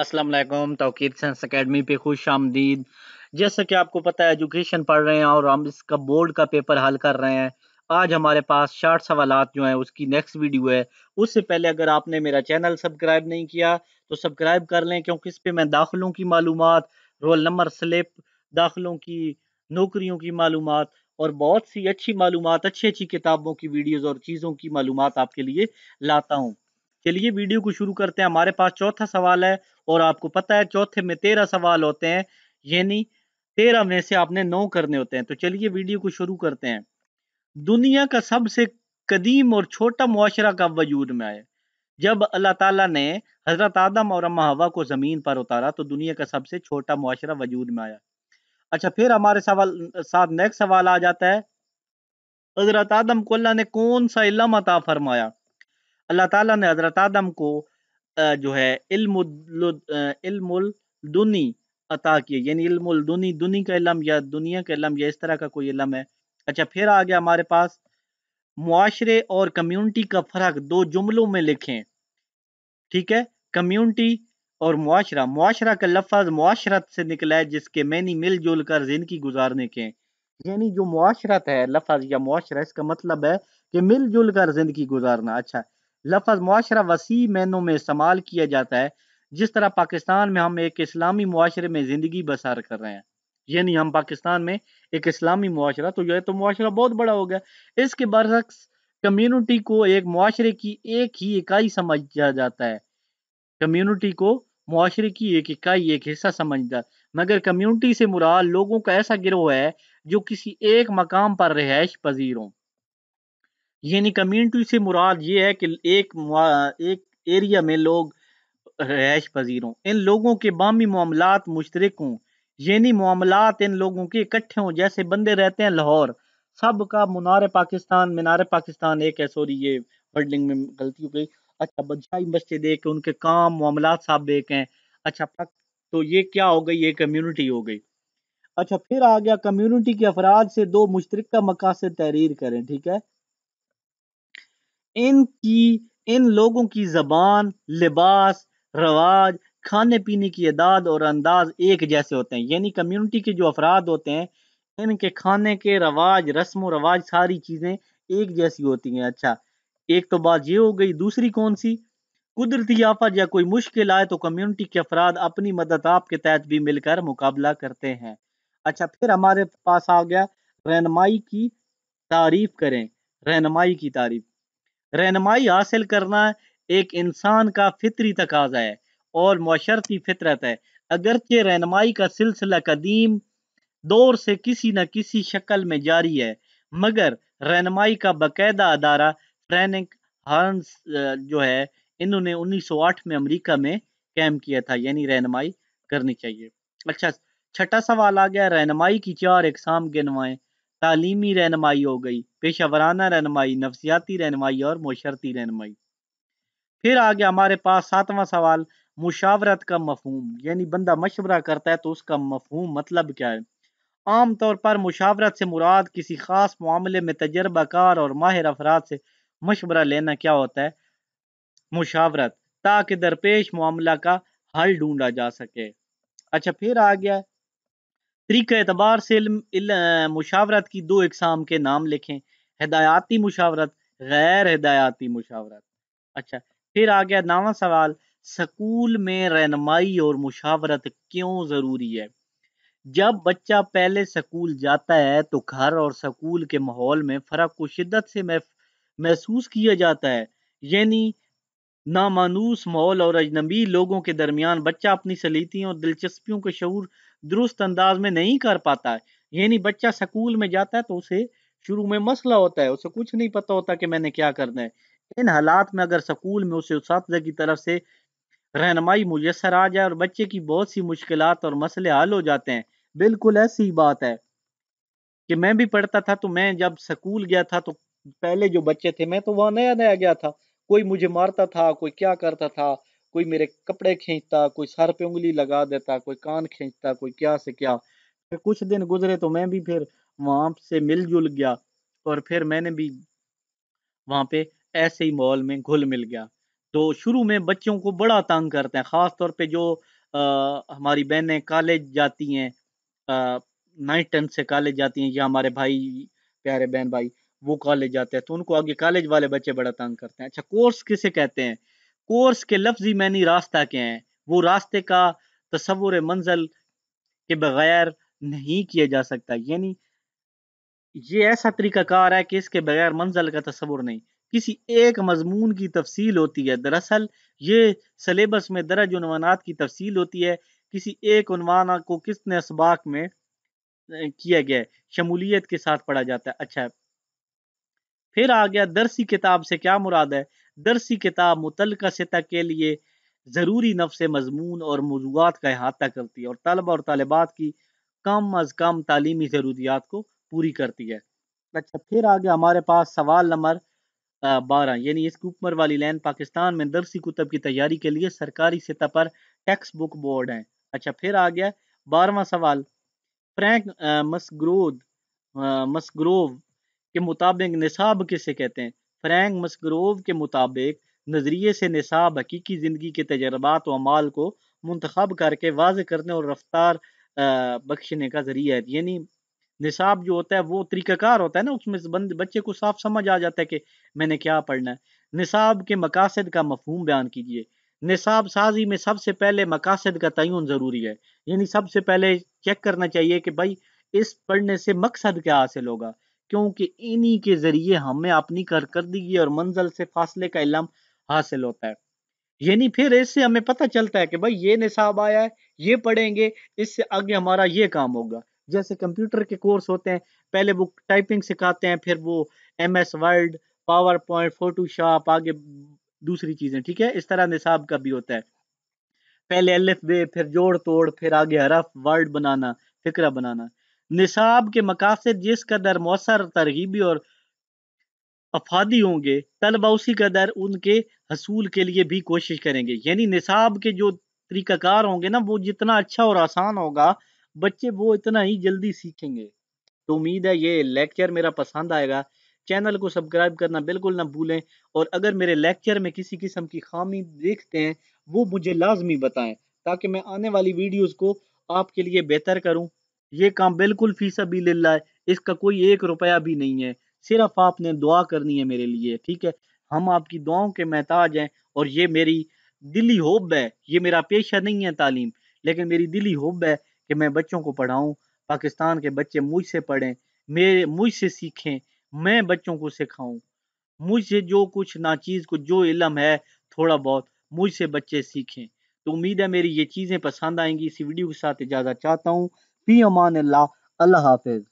अस्सलाम वालेकुम Tauqeer science academy पे खुश आमदीद जैसा कि आपको पता है एजुकेशन पढ़ रहे हैं और हम इसका बोर्ड का पेपर हल कर रहे हैं आज हमारे पास शार्ट सवाल जो हैं उसकी नेक्स्ट वीडियो है उससे पहले अगर आपने मेरा चैनल सब्सक्राइब नहीं किया तो सब्सक्राइब कर लें क्योंकि इस पर मैं दाखिलों की मालूम रोल नंबर स्लिप दाखिलों की नौकरियों की मालूम और बहुत सी अच्छी मालूम अच्छी अच्छी किताबों की वीडियोज़ और चीज़ों की मालूम आपके लिए लाता हूँ चलिए वीडियो को शुरू करते हैं हमारे पास चौथा सवाल है और आपको पता है चौथे में तेरह सवाल होते हैं यानी तेरह में से आपने नौ करने होते हैं तो चलिए वीडियो को शुरू करते हैं दुनिया का सबसे कदीम और छोटा मुआशरा कब वजूद में आए जब अल्लाह ताला ने हजरत आदम और अम्मा हवा को ज़मीन पर उतारा तो दुनिया का सबसे छोटा मुआशरा वजूद में आया अच्छा फिर हमारे सवाल साथ नेक्स्ट सवाल आ जाता है हजरत आदम को अल्लाह ने कौन सा इलम अता फरमाया अल्लाह ताला ने हज़रत आदम को जो है इल्मुल अता किए यानी इल्मुल दुनी का इलम या दुनिया का इलम या इस तरह का कोई इलम है अच्छा फिर आ गया हमारे पास मुआरे और कम्युनिटी का फ़र्क दो जुमलों में लिखें ठीक है कम्युनिटी और मुआरा मुआरा का लफज मुआशरत से निकला है जिसके मैनी मिलजुल कर जिंदगी गुजारने के यानी जो मुआशरत है लफज या मुआरा इसका मतलब है कि मिलजुल कर जिंदगी गुजारना अच्छा लफज माशरा वसी मैनों में इस्तेमाल किया जाता है जिस तरह पाकिस्तान में हम एक इस्लामी मुआरे में ज़िंदगी बसार कर रहे हैं यानी हम पाकिस्तान में एक इस्लामी मुआरा तो यह तो मुआरा बहुत बड़ा हो गया इसके बरस कम्यूनिटी को एक माशरे की एक ही इकाई समझा जाता है कम्यूनिटी को माशरे की एक इकाई एक हिस्सा समझता मगर कम्यूनिटी से मुराद लोगों का ऐसा गिरोह है जो किसी एक मकाम पर रिहाइश पजीर हों यानी कम्युनिटी से मुराद ये है कि एक एक एरिया में लोग रहश पजीर हों इन लोगों के बामी मामला मुश्तरक हों यानी मामला इन लोगों के इकट्ठे हों जैसे बंदे रहते हैं लाहौर सब का मुनार पाकिस्तान मीनार पाकिस्तान एक है सॉरी ये वर्डिंग में गलती हो गई अच्छा बदशाही मस्जिद एक उनके काम मामला साहब एक हैं अच्छा तो ये क्या हो गई ये कम्यूनिटी हो गई अच्छा फिर आ गया कम्यूनिटी के अफराद से दो मुश्तरक मकासद तहरीर करें ठीक है इनकी इन लोगों की ज़बान लिबास रवाज खाने पीने की अदाद और अंदाज एक जैसे होते हैं यानी कम्युनिटी के जो अफराद होते हैं इनके खाने के रवाज रस्म रवाज सारी चीज़ें एक जैसी होती हैं अच्छा एक तो बात ये हो गई दूसरी कौन सी कुदरती आफत या कोई मुश्किल आए तो कम्युनिटी के अफराद अपनी मदद आप के तहत भी मिलकर मुकाबला करते हैं अच्छा फिर हमारे पास आ गया रहनमाई की तारीफ करें रहनमाई की तारीफ रहनमाई हासिल करना एक इंसान का फितरी तकाजा है और माशरती फितरत है अगरचे रहनमाई का सिलसिला कदीम दौर से किसी न किसी शक्ल में जारी है मगर रहनमाई का बाकायदा अदारा फ्रैनिक हार्स जो है इन्होंने 1908 में अमेरिका में कैम किया था यानी रहनमाई करनी चाहिए अच्छा छठा सवाल आ गया रहनमाई की चार इकसाम गिनवाएं तालीमी रहनमाई हो गई पेशा वराना रहनमाई नफसियाती रहनमाई और मशरती रहनमाई फिर आ गया हमारे पास सातवां सवाल मुशावरत का मफहम यानी बंदा मशवरा करता है तो उसका मफहम मतलब क्या है आम तौर पर मुशावरत से मुराद किसी खास मामले में तजर्बाकार और माहिर अफराद से मशवरा लेना क्या होता है मुशावरत ताकि दरपेश मामला का हल ढूंढा जा सके अच्छा फिर आ गया तरीका एतबार से मुशावरत की दो इकसाम के नाम लिखें हदायती मुशावरत गैर हदायती मुशावरत अच्छा फिर आ गया नावा सवाल स्कूल में रहनमाई और मुशावरत क्यों ज़रूरी है जब बच्चा पहले स्कूल जाता है तो घर और स्कूल के माहौल में फ़र्क को शिद्दत से महसूस किया जाता है यानी नामानूस माहौल और अजनबी लोगों के दरमियान बच्चा अपनी सलीतियों और दिलचस्पियों के शुरू दुरुस्त अंदाज में नहीं कर पाता है यानी बच्चा स्कूल में जाता है तो उसे शुरू में मसला होता है उसे कुछ नहीं पता होता कि मैंने क्या करना है इन हालात में अगर स्कूल में उसे उस की तरफ से रहनमाई मुयसर आ जाए और बच्चे की बहुत सी मुश्किल और मसले हल हो जाते हैं बिल्कुल ऐसी बात है कि मैं भी पढ़ता था तो मैं जब स्कूल गया था तो पहले जो बच्चे थे मैं तो वहाँ नया नया गया था कोई मुझे मारता था कोई क्या करता था कोई मेरे कपड़े खींचता कोई सर पे उंगली लगा देता कोई कान खींचता कोई क्या से क्या फिर कुछ दिन गुजरे तो मैं भी फिर वहाँ से मिलजुल गया और फिर मैंने भी वहाँ पे ऐसे ही मॉल में घुल मिल गया तो शुरू में बच्चों को बड़ा तंग करते हैं ख़ास तौर पे जो आ, हमारी बहनें कॉलेज जाती हैं नाइन्थ टेंथ से कॉलेज जाती हैं या हमारे भाई प्यारे बहन भाई वो कॉलेज जाते हैं तो उनको आगे कॉलेज वाले बच्चे बड़ा तंग करते हैं अच्छा कोर्स किसे कहते हैं कोर्स के लफ्जी मैनी रास्ता के हैं वो रास्ते का तस्वुर मंजिल के बगैर नहीं किया जा सकता यानी ये ऐसा तरीकाकार है कि इसके बगैर मंजिल का तस्वुर नहीं किसी एक मजमून की तफसील होती है दरअसल ये सलेबस में दर्ज उनवानात की तफसील होती है किसी एक उनवान को किसने इसबाक में किया गया है शमूलियत के साथ पढ़ा जाता है अच्छा फिर आ गया दरसी किताब से क्या मुराद है दरसी किताब मुतल सतह के लिए ज़रूरी नफ्स मजमून और मौजूद का अहाता करती है और तलबा और तलबात की कम अज़ कम तालीमी ज़रूरियात को पूरी करती है अच्छा फिर आगे हमारे पास सवाल नंबर बारह यानी इस कुमर वाली लैन पाकिस्तान में दरसी कुतब की तैयारी के लिए सरकारी सतह पर टेक्स बुक बोर्ड है अच्छा फिर आ गया बारहवा सवाल फ्रैंक मसग्रोद मसग्रोव के मुताबिक निसाब किसे कहते हैं फ्रैंक मसग्रोव के मुताबिक नज़रिए से निसाब हकीकी ज़िंदगी के तजर्बात व अमाल को मंतखब करके वाज करने और रफ्तार बख्शने का ज़रिया है यानी निसाब जो होता है वो तरीक़ाकार होता है ना उसमें बंद बच्चे को साफ समझ आ जाता है कि मैंने क्या पढ़ना है निसाब के मकासद का मफहम बयान कीजिए निसाब साजी में सबसे पहले मकासद का तयन ज़रूरी है यानी सबसे पहले चेक करना चाहिए कि भाई इस पढ़ने से मकसद क्या हासिल होगा क्योंकि इन्हीं के जरिए हमें अपनी कारकर्दगी और मंजिल से फासले का इलम हासिल होता है यानी फिर इससे हमें पता चलता है कि भाई ये निसाब आया है ये पढ़ेंगे इससे आगे हमारा ये काम होगा जैसे कंप्यूटर के कोर्स होते हैं पहले वो टाइपिंग सिखाते हैं फिर वो M S Word PowerPoint Photoshop आगे दूसरी चीज़ें ठीक है इस तरह निसाब का भी होता है पहले एलिफ बे फिर जोड़ तोड़ फिर आगे हरफ वर्ड बनाना फिक्रा बनाना निसाब के मकासद जिस कदर मौसर तरगीबी और अफादी होंगे तलबा उसी कदर उनके हसूल के लिए भी कोशिश करेंगे यानी निसाब के जो तरीकाकार होंगे ना वो जितना अच्छा और आसान होगा बच्चे वो इतना ही जल्दी सीखेंगे तो उम्मीद है ये लेक्चर मेरा पसंद आएगा चैनल को सब्सक्राइब करना बिल्कुल ना भूलें और अगर मेरे लेक्चर में किसी किस्म की खामी देखते हैं वो मुझे लाजमी बताएं ताकि मैं आने वाली वीडियोस को आपके लिए बेहतर करूं ये काम बिल्कुल फीसा भी लिल्ला है इसका कोई एक रुपया भी नहीं है सिर्फ आपने दुआ करनी है मेरे लिए ठीक है हम आपकी दुआओं के महताज हैं और ये मेरी दिली होब है ये मेरा पेशा नहीं है तालीम लेकिन मेरी दिली होब है कि मैं बच्चों को पढ़ाऊँ पाकिस्तान के बच्चे मुझसे पढ़ें मेरे मुझसे सीखें मैं बच्चों को सिखाऊं मुझसे जो कुछ ना चीज़ को जो इलम है थोड़ा बहुत मुझसे बच्चे सीखें तो उम्मीद है मेरी ये चीज़ें पसंद आएंगी इसी वीडियो के साथ इजाज़ा चाहता हूँ في امان الله الله حافظ